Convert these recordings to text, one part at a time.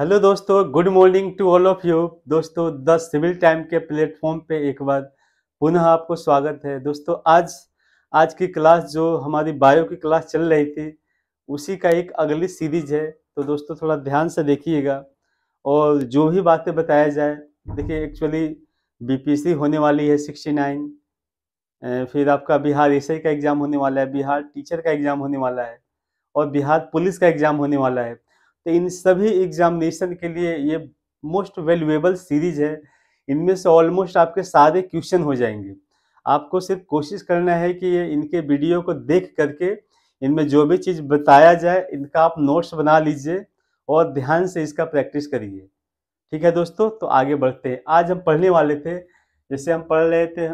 hello दोस्तों good morning to all of you दोस्तों the civil time के platform पे एक बार पुनः आपको स्वागत है दोस्तों आज आज की क्लास जो हमारी बायो की क्लास चल रही थी उसी का एक अगली सीरीज है तो दोस्तों थोड़ा ध्यान से देखिएगा और जो भी बातें बताया जाए देखिए एक्चुअली बीपीसी होने वाली है सिक्सटी नाइन फिर आपका बिहार एस का एग्ज़ाम होने वाला है बिहार टीचर का एग्ज़ाम होने वाला है और बिहार पुलिस का एग्ज़ाम होने वाला है तो इन सभी एग्जामिनेशन के लिए ये मोस्ट वैल्यूएबल सीरीज है इनमें से ऑलमोस्ट आपके सारे क्वेश्चन हो जाएंगे आपको सिर्फ कोशिश करना है कि ये इनके वीडियो को देख करके इनमें जो भी चीज़ बताया जाए इनका आप नोट्स बना लीजिए और ध्यान से इसका प्रैक्टिस करिए ठीक है दोस्तों तो आगे बढ़ते हैं आज हम पढ़ने वाले थे जैसे हम पढ़ रहे थे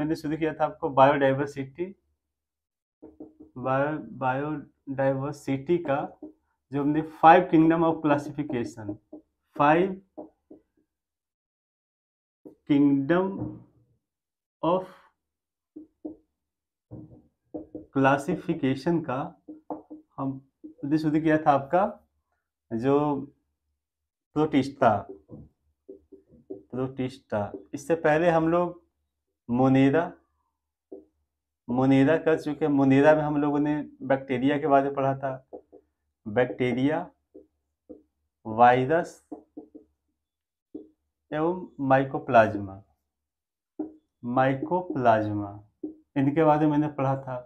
मैंने शुरू किया था आपको बायोडाइवर्सिटी बायो बायोडाइवर्सिटी का जो हमने five kingdom of classification five kingdom of classification का हम शुद्ध किया था आपका जो प्रोटिस्टा प्रोटिस्टा इससे पहले हम लोग मोनेरा मोनेरा कर चुके मोनेरा में हम लोगों ने बैक्टीरिया के बारे में पढ़ा था बैक्टीरिया वायरस एवं माइकोप्लाज्मा माइकोप्लाज्मा इनके बारे में मैंने पढ़ा था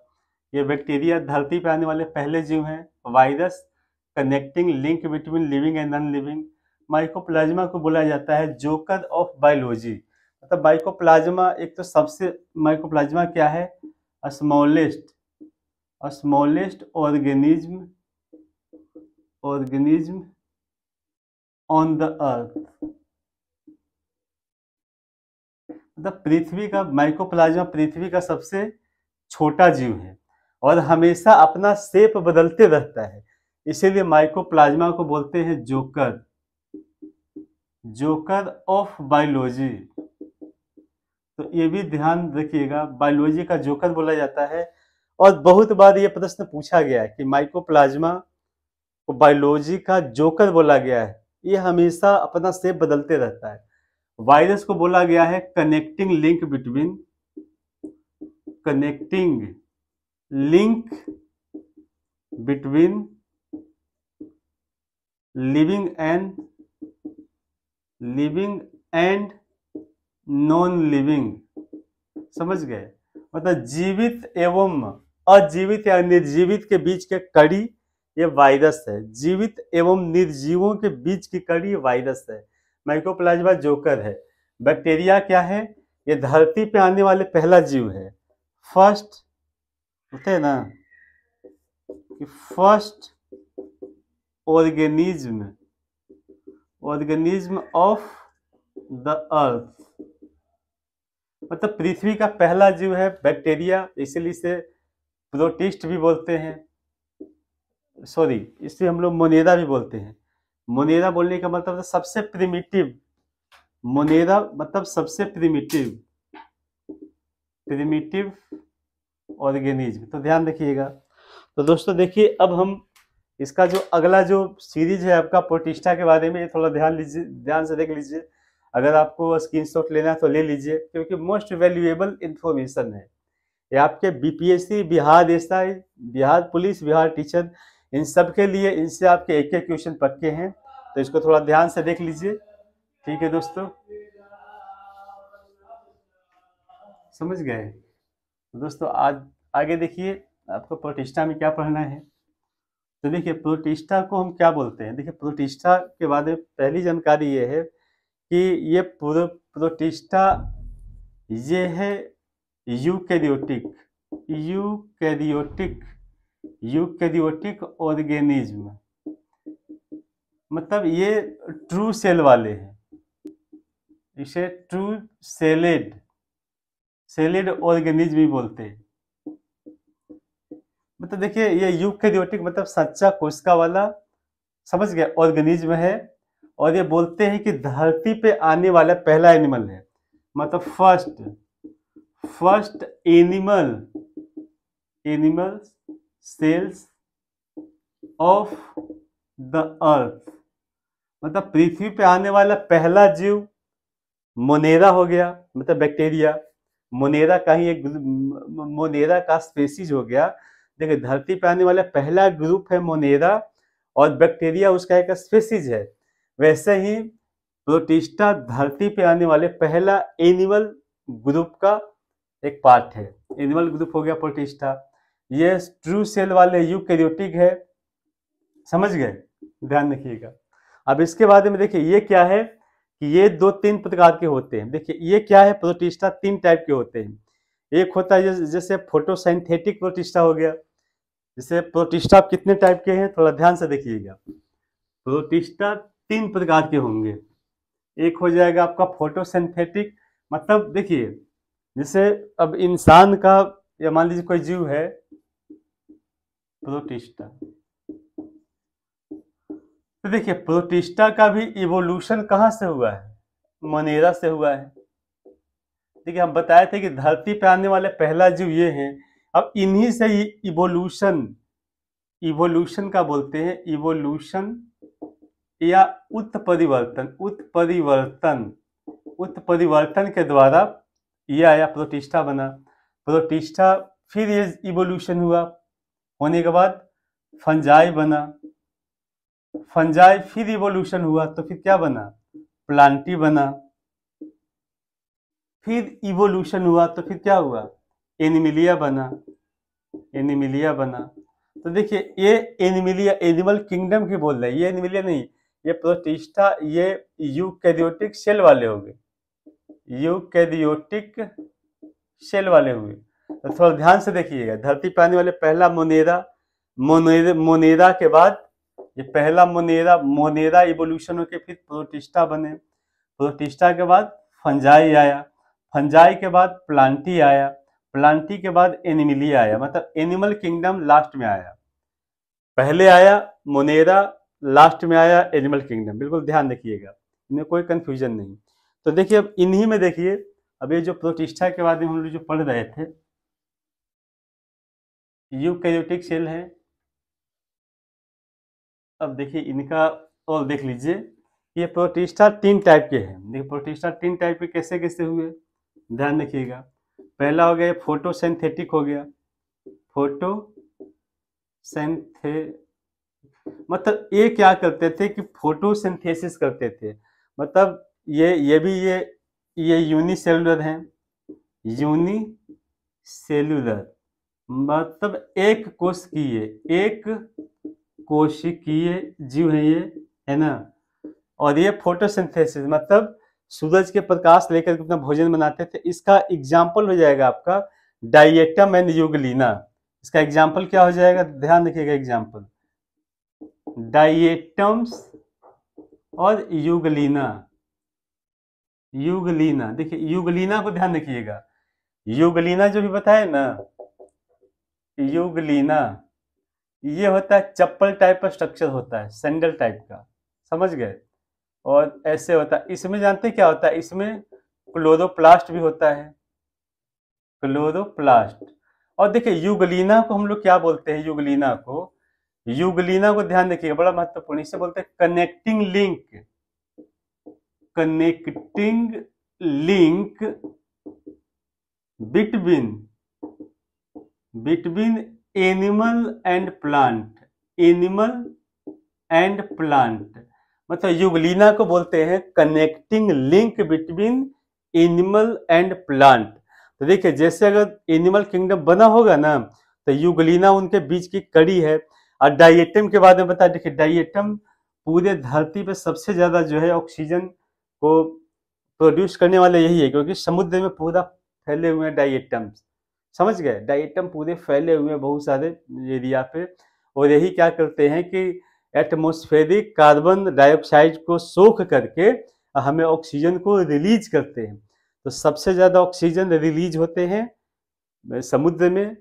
ये बैक्टीरिया धरती पर आने वाले पहले जीव हैं virus connecting link between living and non living mycoplasma को बोला जाता है जोकर ऑफ बायोलॉजी मतलब माइकोप्लाज्मा एक तो सबसे माइकोप्लाज्मा क्या है smallest smallest organism organism on the earth मतलब पृथ्वी का माइकोप्लाज्मा पृथ्वी का सबसे छोटा जीव है और हमेशा अपना सेप बदलते रहता है इसीलिए माइकोप्लाज्मा को बोलते हैं जोकर जोकर ऑफ बायोलॉजी तो ये भी ध्यान रखिएगा बायोलॉजी का जोकर बोला जाता है और बहुत बार ये प्रश्न पूछा गया है कि माइकोप्लाज्मा को बायोलॉजी का जोकर बोला गया है ये हमेशा अपना सेप बदलते रहता है वायरस को बोला गया है connecting link between connecting link between living and living and non living समझ गए मतलब जीवित एवं अजीवित या निर्जीवित के बीच के कड़ी ये वायरस है जीवित एवं निर्जीवों के बीच की कड़ी वायरस है माइकोप्लाज्मा जोकर है बैक्टीरिया क्या है ये धरती पे आने वाले पहला जीव है फर्स्ट होते है ना कि first organism organism of the earth मतलब पृथ्वी का पहला जीव है बैक्टीरिया इसलिए इसे प्रोटिस्ट भी बोलते हैं सॉरी इसे हम लोग मोनेरा भी बोलते हैं मोनेरा बोलने का मतलब सबसे प्रिमिटिव मोनेरा मतलब सबसे प्रिमिटिव प्रिमिटिव ऑर्गेनिज्म तो ध्यान रखिएगा तो दोस्तों देखिए अब हम इसका जो अगला जो सीरीज है आपका प्रोटिस्टा के बारे में थोड़ा ध्यान लीजिए ध्यान से देख लीजिए अगर आपको स्क्रीन शॉट लेना है तो ले लीजिए क्योंकि मोस्ट वैल्यूएबल इन्फॉर्मेशन है ये आपके BPSC Bihar S Bihar police Bihar teacher इन सब के लिए इनसे आपके एक एक क्वेश्चन पक्के हैं तो इसको थोड़ा ध्यान से देख लीजिए ठीक है दोस्तों समझ गए तो दोस्तों आज आगे देखिए आपको प्रतिष्ठा में क्या पढ़ना है तो देखिए प्रतिष्ठा को हम क्या बोलते हैं देखिए प्रोटिष्ठा के बारे में पहली जानकारी ये है कि ये प्रतिष्ठा ये है eu eu karyotic eukaryotic organism मतलब ये ट्रू सेल वाले हैं इसे ट्रू सेलेड सेलेड ऑर्गेनिज्म भी बोलते हैं मतलब देखिए ये यूकैरियोटिक मतलब सच्चा कोशिका वाला समझ गया ऑर्गेनिज्म है और ये बोलते हैं कि धरती पे आने वाला पहला एनिमल है मतलब first first animal animals cells of the earth मतलब पृथ्वी पे आने वाला पहला जीव मोनेरा हो गया मतलब बैक्टीरिया मोनेरा का ही एक मोनेरा का स्पेसीज हो गया देखिए धरती पे आने वाला पहला ग्रुप है मोनेरा और बैक्टीरिया उसका एक स्पेसीज है वैसे ही प्रोटिस्टा धरती पे आने वाले पहला एनिमल ग्रुप का एक पार्ट है एनिमल ग्रुप हो गया प्रोटिस्टा ये ट्रू सेल वाले यूकैरियोटिक है समझ गए ध्यान रखिएगा अब इसके बारे में देखिए ये क्या है कि ये दो तीन प्रकार के होते हैं देखिए ये क्या है प्रोटिस्टा तीन टाइप के होते हैं एक होता है जैसे फोटोसाइंथेटिक प्रोटिस्टा हो गया जैसे प्रोटिस्टा कितने टाइप के हैं थोड़ा ध्यान से देखिएगा प्रोटिस्टा तीन प्रकार के होंगे एक हो जाएगा आपका फोटोसिंथेटिक मतलब देखिए जैसे अब इंसान का या मान लीजिए कोई जीव है प्रोटिस्टा तो देखिए प्रोटिस्टा का भी इवोल्यूशन कहाँ से हुआ है मनेरा से हुआ है देखिए हम बताए थे कि धरती पर आने वाले पहला जीव ये हैं अब इन्हीं से ये इवोल्यूशन इवोल्यूशन का बोलते हैं इवोल्यूशन या उत्परिवर्तन उत्परिवर्तन उत्परिवर्तन के द्वारा यह आया प्रोटिस्टा बना प्रोटिस्टा फिर ये इवोल्यूशन हुआ होने के बाद फंजाई बना फंजाई फिर इवोल्यूशन हुआ तो फिर क्या बना प्लांटी बना फिर इवोल्यूशन हुआ तो फिर क्या हुआ एनिमिलिया बना एनिमिलिया बना तो देखिए ये एनिमिलिया एनिमल किंगडम की बोल रहे ये एनिमिलिया नहीं ये प्रोटिस्टा ये यूकैरियोटिक सेल वाले हो गए यूकैरियोटिक सेल वाले हुए तो थोड़ा ध्यान से देखिएगा धरती पर आने वाले पहला मोनेरा मोनेरा मोनेरा के बाद ये पहला मोनेरा मोनेरा इवोल्यूशन होकर फिर प्रोटिस्टा बने प्रोटिस्टा के बाद फंजाई आया फंजाई के बाद प्लांटी आया प्लांटी के बाद एनिमिली आया मतलब एनिमल किंगडम लास्ट में आया पहले आया मोनेरा लास्ट में आया एनिमल किंगडम बिल्कुल ध्यान रखिएगा इनमें कोई कंफ्यूजन नहीं तो देखिए अब इन्हीं में देखिए अब ये जो प्रोटिष्ठा के बाद हम लोग जो पढ़ रहे थे यूकैरियोटिक सेल है अब देखिए इनका और देख लीजिए ये प्रोटिस्टा तीन टाइप के हैं देखिए प्रोटिस्टा तीन टाइप के कैसे कैसे हुए ध्यान रखिएगा पहला हो गया फोटोसेंथेटिक हो गया फोटो सेंथे मतलब ये क्या करते थे कि फोटोसिंथेसिस करते थे मतलब ये ये भी ये ये यूनिसेलुलर हैं यूनिसेलुलर मतलब एक कोशिकीय एक कोशिकीय जीव है ये है ना और ये फोटोसिंथेसिस मतलब सूरज के प्रकाश लेकर अपना भोजन बनाते थे इसका एग्जाम्पल हो जाएगा आपका डाइएटम एंड युगलीना इसका एग्जाम्पल क्या हो जाएगा ध्यान रखिएगा एग्जाम्पल डाइएटम्स और युगलीना युगलीना देखिए युगलीना को ध्यान रखिएगा युगलीना जो भी बताए ना युगलीना ये होता है चप्पल टाइप का स्ट्रक्चर होता है सैंडल टाइप का समझ गए और ऐसे होता है इसमें जानते क्या होता है इसमें क्लोरोप्लास्ट भी होता है क्लोरोप्लास्ट और देखिए युगलीना को हम लोग क्या बोलते हैं युगलीना को युगलीना को ध्यान रखिएगा बड़ा महत्वपूर्ण इसे बोलते हैं connecting link connecting link between between animal and plant animal and plant मतलब युगलीना को बोलते हैं connecting link between animal and plant तो देखिए जैसे अगर एनिमल किंगडम बना होगा ना तो युगलीना उनके बीच की कड़ी है और डाइएटम के बारे में बता देखिए डाइएटम पूरे धरती पे सबसे ज़्यादा जो है ऑक्सीजन को प्रोड्यूस करने वाले यही है क्योंकि समुद्र में पूरा फैले हुए हैं डाइएटम्स समझ गए डाइटम पूरे फैले हुए हैं बहुत सारे एरिया पे और यही क्या करते हैं कि एटमोस्फेरिक कार्बन डाइऑक्साइड को सोख करके हमें ऑक्सीजन को रिलीज करते हैं तो सबसे ज़्यादा ऑक्सीजन रिलीज होते हैं समुद्र में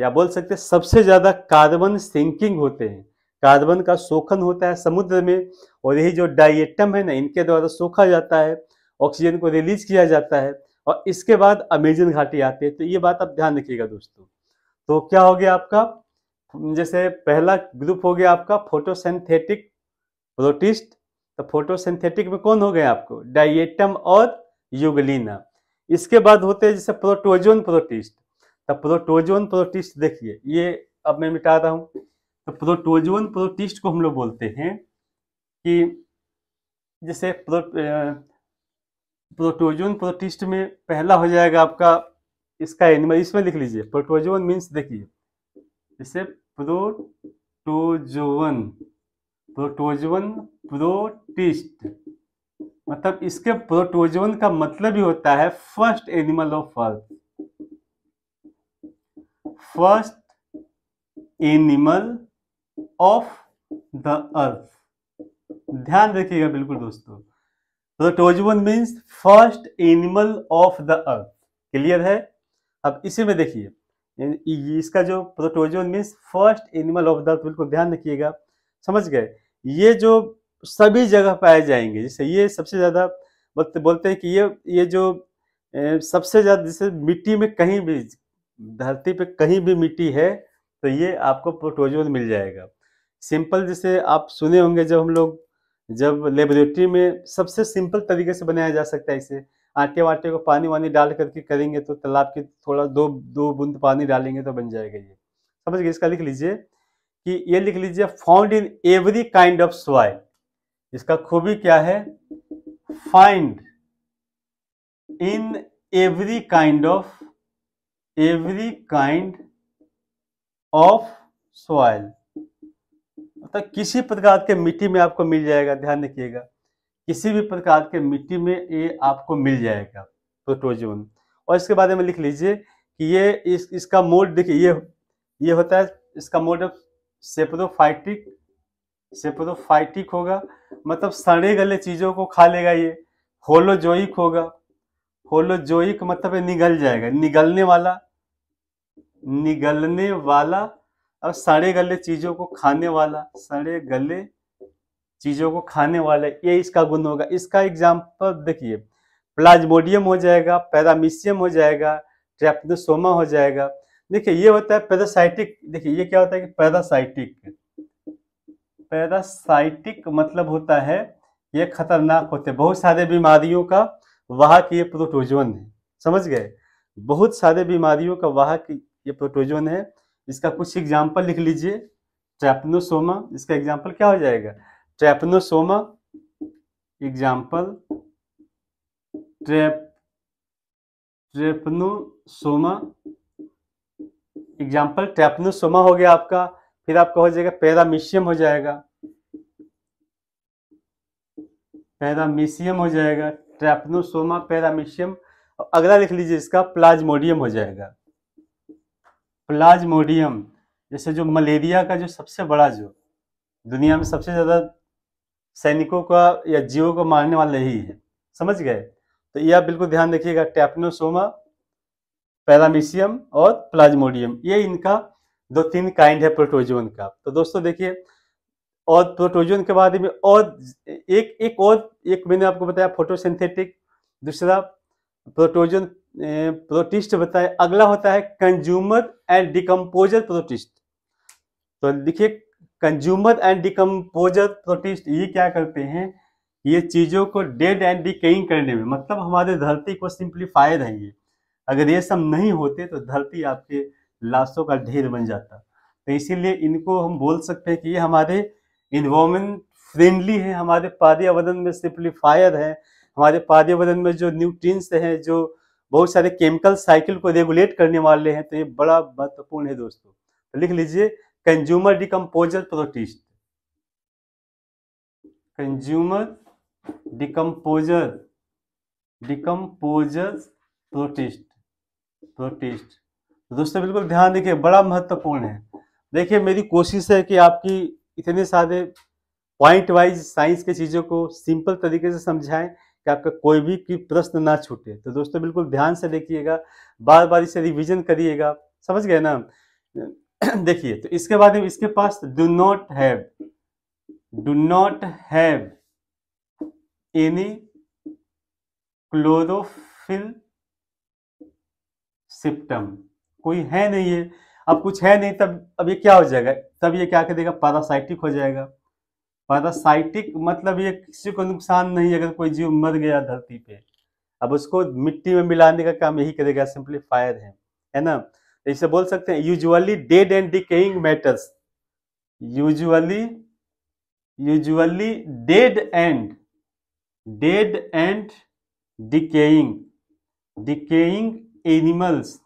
या बोल सकते हैं सबसे ज़्यादा कार्बन सिंकिंग होते हैं कार्बन का सोखन होता है समुद्र में और यही जो डाइएटम है ना इनके द्वारा सोखा जाता है ऑक्सीजन को रिलीज किया जाता है और इसके बाद अमेजन घाटी आती है तो ये बात आप ध्यान रखिएगा दोस्तों तो क्या हो गया आपका जैसे पहला ग्रुप हो गया आपका फोटोसेंथेटिक प्रोटिस्ट तो फोटोसेंथेटिक में कौन हो गए आपको डाइएटम और युगलिना इसके बाद होते हैं जैसे प्रोटोजोन प्रोटिस्ट तो प्रोटोजोन प्रोटिस्ट देखिए ये अब मैं मिटा रहा हूँ तो प्रोटोजोन प्रोटिस्ट को हम लोग बोलते हैं कि जैसे प्रो, प्रोटोजोन प्रोटिस्ट में पहला हो जाएगा आपका इसका एनिमल इसमें लिख लीजिए प्रोटोजोन मीन्स देखिए इसे प्रोटोजोन प्रोटोजोन प्रोटिस्ट मतलब इसके प्रोटोजोन का मतलब ही होता है first animal of earth first animal of the earth ध्यान रखिएगा बिल्कुल दोस्तों तो टोजवन means first animal of the earth clear है अब इसी में देखिए इसका जो protozoan means first animal of the earth बिल्कुल ध्यान रखिएगा समझ गए ये जो सभी जगह पाए जाएंगे जैसे ये सबसे ज़्यादा बोलते बोलते हैं कि ये ये जो सबसे ज़्यादा जैसे मिट्टी में कहीं भी धरती पे कहीं भी मिट्टी है तो ये आपको प्रोटोजोन मिल जाएगा सिंपल जैसे आप सुने होंगे जब हम लोग जब लेबोरेटरी में सबसे सिंपल तरीके से बनाया जा सकता है इसे आटे वाटे को पानी वानी डाल करके करेंगे तो तालाब के थोड़ा दो दो बूंद पानी डालेंगे तो बन जाएगा ये समझ गए इसका लिख लीजिए कि ये लिख लीजिए found in every kind of soil इसका खूबी क्या है find in every kind of every kind of soil मतलब किसी प्रकार के मिट्टी में आपको मिल जाएगा ध्यान रखिएगा किसी भी प्रकार के मिट्टी में ये आपको मिल जाएगा प्रोटोजोन और इसके बारे में लिख लीजिए कि ये इस इसका मोड देखिए ये ये होता है इसका मोड सेप्रोफाइटिक सेप्रोफाइटिक होगा मतलब सड़े गले चीज़ों को खा लेगा ये होलोजोइक होगा होलोजोइक मतलब निगल जाएगा निगलने वाला निगलने वाला अब सड़े गले चीजों को खाने वाला सड़े गले चीजों को खाने वाला ये इसका गुण होगा इसका एग्जाम्पल देखिए प्लाज्मोडियम हो जाएगा पैरामिशियम हो जाएगा ट्रैपनोसोमा हो जाएगा देखिए ये होता है पैरासाइटिक देखिए ये क्या होता है कि पैरासाइटिक पैरासाइटिक मतलब होता है ये खतरनाक होते हैं बहुत सारे बीमारियों का वहां की ये प्रोटोजोन है समझ गए बहुत सारे बीमारियों का वहां की ये प्रोटोजोन है इसका कुछ एग्जाम्पल लिख लीजिए ट्रैपनोसोमा इसका एग्जाम्पल क्या हो जाएगा ट्रैपनोसोमा एग्जाम्पल ट्रैप ट्रेपनोसोमा एग्जाम्पल ट्रैपनोसोमा हो गया आपका फिर आपका हो जाएगा पैरामीशियम हो जाएगा पैरामीशियम हो जाएगा ट्रैपनोसोमा पैरामीशियम अगला लिख लीजिए इसका प्लाज्मोडियम हो जाएगा प्लाज्मोडियम जैसे जो मलेरिया का जो सबसे बड़ा जो दुनिया में सबसे ज़्यादा सैनिकों का या जीवों को मारने वाला यही है समझ गए तो ये आप बिल्कुल ध्यान रखिएगा टैपनोसोमा पैरामीशियम और प्लाज्मोडियम ये इनका दो तीन काइंड है प्रोटोजोन का तो दोस्तों देखिए और प्रोटोजोन के बारे में और एक एक और एक मैंने आपको बताया फोटोसिंथेटिक दूसरा प्रोटोजोन प्रोटिस्ट बताए अगला होता है कंज्यूमर एंड डिकम्पोजर प्रोटिस्ट तो देखिए कंज्यूमर एंड डिकम्पोजर प्रोटिस्ट ये क्या करते हैं ये चीज़ों को डेड एंड डिकेइंग करने में मतलब हमारे धरती को सिंप्लीफाई रहेंगे अगर ये सब नहीं होते तो धरती आपके लाशों का ढेर बन जाता तो इसीलिए इनको हम बोल सकते हैं कि ये हमारे इन्वामेंट फ्रेंडली है हमारे पर्यावरण में सिंप्लीफायर है हमारे पर्यावरण में जो न्यूट्रिएंट्स हैं जो बहुत सारे केमिकल साइकिल को रेगुलेट करने वाले हैं तो ये बड़ा महत्वपूर्ण है दोस्तों तो लिख लीजिए consumer decomposer protist consumer decomposer decomposer protist protist दोस्तों बिल्कुल ध्यान देखिए बड़ा महत्वपूर्ण है देखिए मेरी कोशिश है कि आपकी इतने सारे पॉइंट वाइज साइंस के चीज़ों को सिंपल तरीके से समझाएं कि आपका कोई भी की प्रश्न ना छूटे तो दोस्तों बिल्कुल ध्यान से देखिएगा बार बार इसे रिविजन करिएगा समझ गए ना देखिए तो इसके बाद में इसके पास do not have do not have any chlorophyll सिप्टम कोई है नहीं है अब कुछ है नहीं तब अब ये क्या हो जाएगा तब ये क्या कर देगा पैरासाइटिक हो जाएगा पैरासाइटिक मतलब ये किसी को नुकसान नहीं अगर कोई जीव मर गया धरती पे अब उसको मिट्टी में मिलाने का काम यही करेगा सिंप्लीफायर है है ना तो इसे बोल सकते हैं usually dead and decaying matters usually usually dead and dead and decaying decaying animals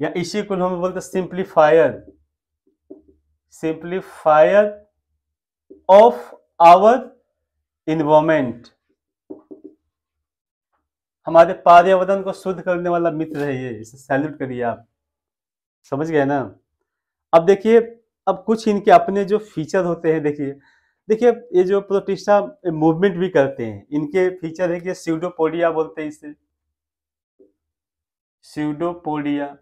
या इसी को हम बोलते simplifier simplifier of our environment हमारे पर्यावरण को शुद्ध करने वाला मित्र है ये इसे सैल्यूट करिए आप समझ गए ना अब देखिए अब कुछ इनके अपने जो फीचर होते हैं देखिए देखिए ये जो प्रोटिस्टा मूवमेंट भी करते हैं इनके फीचर है कि सीडोपोडिया बोलते हैं इसे सीडोपोडिया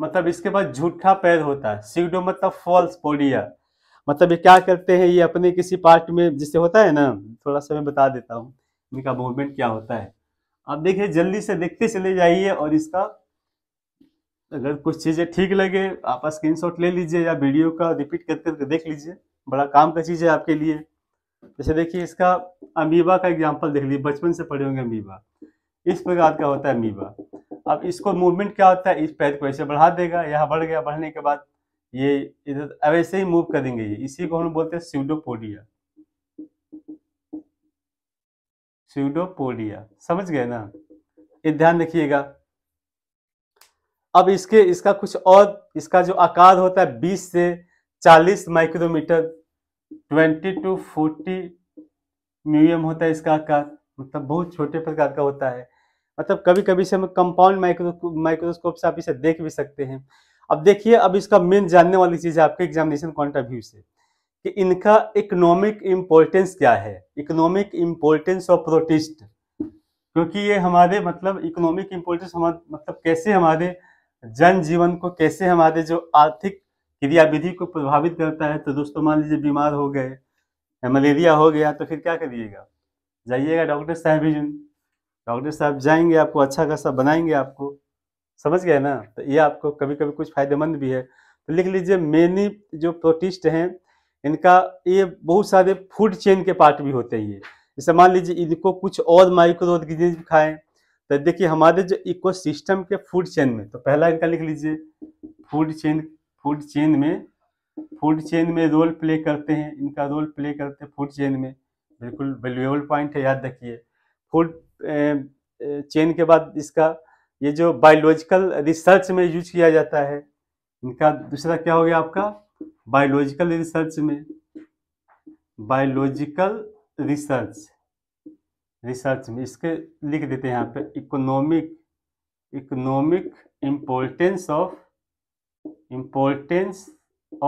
मतलब इसके पास झूठा पैर होता है सीडो मतलब फॉल्स पोडिया मतलब ये क्या करते हैं ये अपने किसी पार्ट में जिससे होता है ना थोड़ा सा मैं बता देता हूँ इनका मूवमेंट क्या होता है आप देखिए जल्दी से देखते चले जाइए और इसका अगर कुछ चीज़ें ठीक लगे आप शॉट ले लीजिए या वीडियो का रिपीट करते करके देख लीजिए बड़ा काम का चीज़ है आपके लिए जैसे देखिए इसका अमीबा का एग्जाम्पल देख लीजिए बचपन से पढ़े होंगे अमीबा इस प्रकार का होता है अमीबा अब इसको मूवमेंट क्या होता है इस पैर को ऐसे बढ़ा देगा यहाँ बढ़ गया बढ़ने के बाद ये इधर अब ऐसे ही मूव करेंगे ये इसी को हम बोलते हैं स्यूडोपोडिया स्यूडोपोडिया समझ गए ना ये ध्यान रखिएगा अब इसके इसका कुछ और इसका जो आकार होता है 20 से 40 माइक्रोमीटर 20 टू 40 म्यूएम होता है इसका आकार मतलब बहुत छोटे प्रकार का होता है मतलब कभी कभी से हम कंपाउंड माइक्रो माइक्रोस्कोप से आप इसे देख भी सकते हैं अब देखिए अब इसका मेन जानने वाली चीज़ है आपके एग्जामिनेशन पॉइंट ऑफ व्यू से कि इनका इकोनॉमिक इम्पोर्टेंस क्या है इकोनॉमिक इम्पोर्टेंस ऑफ प्रोटेस्ट क्योंकि ये हमारे मतलब इकोनॉमिक इम्पोर्टेंस हमारे मतलब कैसे हमारे जनजीवन को कैसे हमारे जो आर्थिक क्रियाविधि को प्रभावित करता है तो दोस्तों मान लीजिए बीमार हो गए मलेरिया हो गया तो फिर क्या करिएगा जाइएगा डॉक्टर साहब ही डॉक्टर साहब जाएंगे आपको अच्छा खासा बनाएंगे आपको समझ गए ना तो ये आपको कभी कभी कुछ फायदेमंद भी है तो लिख लीजिए मेनी जो प्रोटिस्ट हैं इनका ये बहुत सारे फूड चेन के पार्ट भी होते हैं ये जैसे मान लीजिए इनको कुछ और माइक्रो ऑर्गेनिज्म खाएं तो देखिए हमारे जो इकोसिस्टम के फूड चेन में तो पहला इनका लिख लीजिए फूड चेन फूड चेन में फूड चेन में रोल प्ले करते हैं इनका रोल प्ले करते हैं फूड चेन में बिल्कुल वेल्यूएबल पॉइंट है याद रखिए फूड चेन के बाद इसका ये जो बायोलॉजिकल रिसर्च में यूज किया जाता है इनका दूसरा क्या हो गया आपका बायोलॉजिकल रिसर्च में बायोलॉजिकल रिसर्च रिसर्च में इसके लिख देते हैं यहाँ पे economic economic importance of importance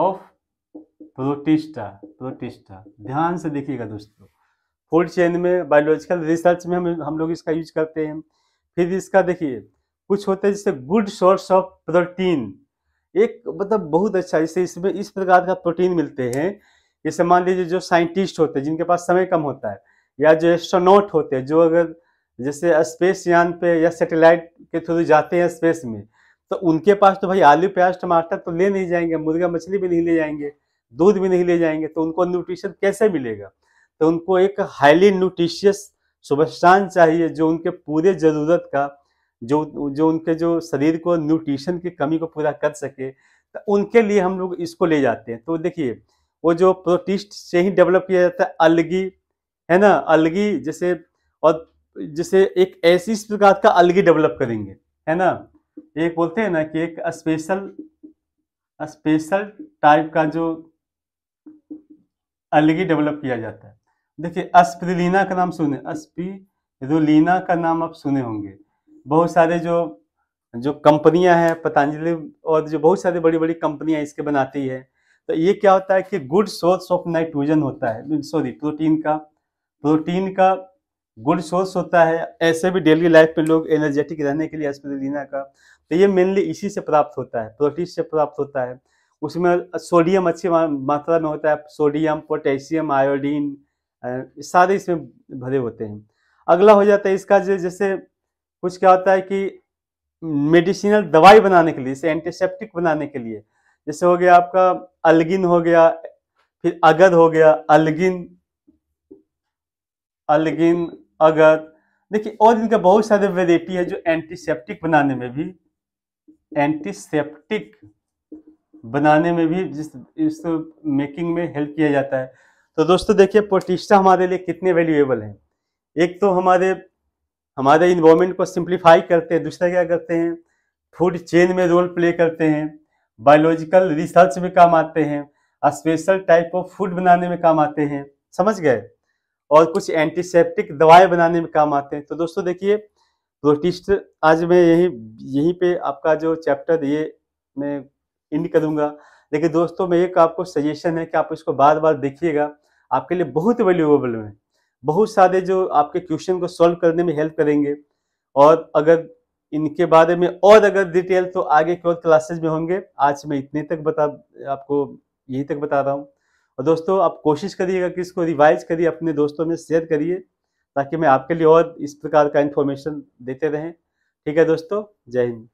of protista protista ध्यान से देखिएगा दोस्तों फूड चेन में बायोलॉजिकल रिसर्च में हम हम लोग इसका यूज करते हैं फिर इसका देखिए कुछ होते हैं जैसे गुड सोर्स ऑफ प्रोटीन एक मतलब बहुत अच्छा जैसे इसमें इस प्रकार का प्रोटीन मिलते हैं जैसे मान लीजिए जो साइंटिस्ट होते हैं जिनके पास समय कम होता है या जो एस्ट्रोनोट होते हैं जो अगर जैसे स्पेस यान पे या सेटेलाइट के थ्रू जाते हैं स्पेस में तो उनके पास तो भाई आलू प्याज टमाटर तो ले नहीं जाएंगे मुर्गा मछली भी नहीं ले जाएंगे दूध भी नहीं ले जाएंगे तो उनको न्यूट्रिशन कैसे मिलेगा तो उनको एक हाईली न्यूट्रिशियस सुबस्टान चाहिए जो उनके पूरे ज़रूरत का जो जो उनके जो शरीर को न्यूट्रिशन की कमी को पूरा कर सके तो उनके लिए हम लोग इसको ले जाते हैं तो देखिए वो जो प्रोटीस्ट से ही डेवलप किया जाता है अलगी है ना अलगी जैसे और जैसे एक ऐसी प्रकार का अलगी डेवलप करेंगे है ना एक बोलते हैं ना कि एक स्पेशल स्पेशल टाइप का जो अलगी डेवलप किया जाता है देखिए अस्प्रिलीना का नाम सुने अस्पी रुलीना का नाम आप सुने होंगे बहुत सारे जो जो कंपनियां हैं पतंजलि और जो बहुत सारी बड़ी बड़ी कंपनियां इसके बनाती है तो ये क्या होता है कि गुड सोर्स ऑफ नाइट्रोजन होता है सॉरी प्रोटीन का प्रोटीन का गुड सोर्स होता है ऐसे भी डेली लाइफ में लोग एनर्जेटिक रहने के लिए एस्पिरिलिना का तो ये मेनली इसी से प्राप्त होता है प्रोटीन से प्राप्त होता है उसमें सोडियम अच्छी मात्रा में होता है सोडियम पोटेशियम आयोडीन सारे इसमें भरे होते हैं अगला हो जाता है इसका जैसे कुछ क्या होता है कि मेडिसिनल दवाई बनाने के लिए जैसे एंटीसेप्टिक बनाने के लिए जैसे हो गया आपका अलगिन हो गया फिर अगद हो गया अलगिन अलगिन अगद देखिए और इनका बहुत सारे वेराइटी है जो एंटीसेप्टिक बनाने में भी एंटीसेप्टिक बनाने में भी जिस इस तो मेकिंग में हेल्प किया जाता है तो दोस्तों देखिए पोटिस्टा हमारे लिए कितने वैल्यूएबल हैं एक तो हमारे हमारे इन्वामेंट को सिंप्लीफाई करते हैं दूसरा क्या करते हैं फूड चेन में रोल प्ले करते हैं बायोलॉजिकल रिसर्च में काम आते हैं स्पेशल टाइप ऑफ फूड बनाने में काम आते हैं समझ गए और कुछ एंटीसेप्टिक दवाएं बनाने में काम आते हैं तो दोस्तों देखिए प्रोटिस्ट आज मैं यही यहीं पे आपका जो चैप्टर ये मैं इंड करूँगा लेकिन दोस्तों मैं एक आपको सजेशन है कि आप इसको बार बार देखिएगा आपके लिए बहुत वैल्यूएबल है बहुत सारे जो आपके क्वेश्चन को सॉल्व करने में हेल्प करेंगे और अगर इनके बारे में और अगर डिटेल तो आगे की और क्लासेज में होंगे आज मैं इतने तक बता आपको यहीं तक बता रहा हूँ और दोस्तों आप कोशिश करिएगा कि इसको रिवाइज करिए अपने दोस्तों में शेयर करिए ताकि मैं आपके लिए और इस प्रकार का इन्फॉर्मेशन देते रहें ठीक है दोस्तों जय हिंद